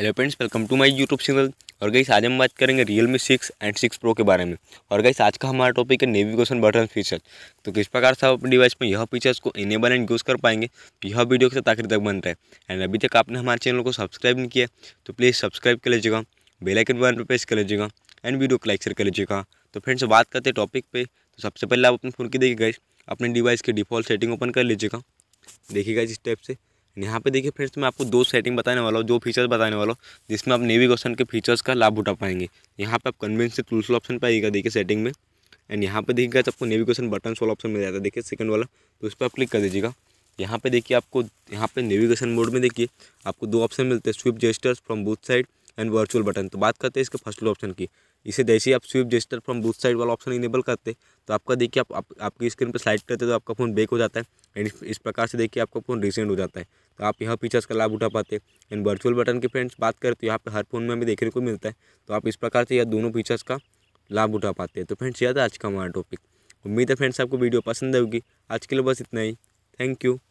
hello friends welcome to my YouTube channel और गई आज हम बात करेंगे Realme six and six pro के बारे में और गई आज का हमारा टॉपिक है नेविगेशन बटन फीचर तो किस प्रकार से आप डिवाइस में यह फीचर्स को इनेबल एंड यूज़ कर पाएंगे तो यह वीडियो के साथ आखिर तक बन रहा है एंड अभी तक आपने हमारे चैनल को सब्सक्राइब नहीं किया तो प्लीज़ सब्सक्राइब कर लीजिएगा बेलाइकन बटन पर प्रेस कर लीजिएगा एंड वीडियो को लाइक शेयर कर लीजिएगा तो फ्रेंड्स बात करते हैं टॉपिक पर तो सबसे पहले आप अपने फ़ोन की देखिए गई अपने डिवाइस की डिफ़ॉल्ट सेटिंग ओपन कर लीजिएगा देखिएगा इस टाइप से यहाँ पे देखिए फ्रेंड्स मैं आपको दो सेटिंग बताने वाला हूँ दो फीचर्स बताने वाला हूँ जिसमें आप नेविगेशन के फीचर्स का लाभ उठा पाएंगे यहाँ पे आप कन्वेंस से टूल्सल ऑप्शन पाएगा देखिए सेटिंग में एंड यहाँ पे देखिएगा आपको नेविगेशन बटन वाला ऑप्शन मिल जाता है देखिए सेकंड वाला तो उस पर आप क्लिक कर दीजिएगा यहाँ पे देखिए आपको यहाँ पे नेविगेशन मोड में देखिए आपको दो ऑप्शन मिलते हैं swipe gestures from both side and virtual button तो बात करते हैं इसके फर्स्ट ऑप्शन की इसे जैसे ही आप swipe gesture from both side वाला ऑप्शन इनेबल करते तो आपका देखिए आप, आप आपकी स्क्रीन पर स्लाइड करते तो आपका फ़ोन बेक हो जाता है एंड इस प्रकार से देखिए आपका फ़ोन रिसेंट हो जाता है तो आप यहाँ फीचर्स का लाभ उठा पाते एंड वर्चुअल बटन की फ्रेंड्स बात करें तो यहाँ पर हर फोन में हमें देखने को मिलता है तो आप इस प्रकार से यह दोनों फीचर्स का लाभ उठा पाते हैं तो फ्रेंड्स यह था आज का हमारा टॉपिक उम्मीद है फ्रेंड्स आपको वीडियो पसंद आएगी आज के लिए बस इतना ही थैंक यू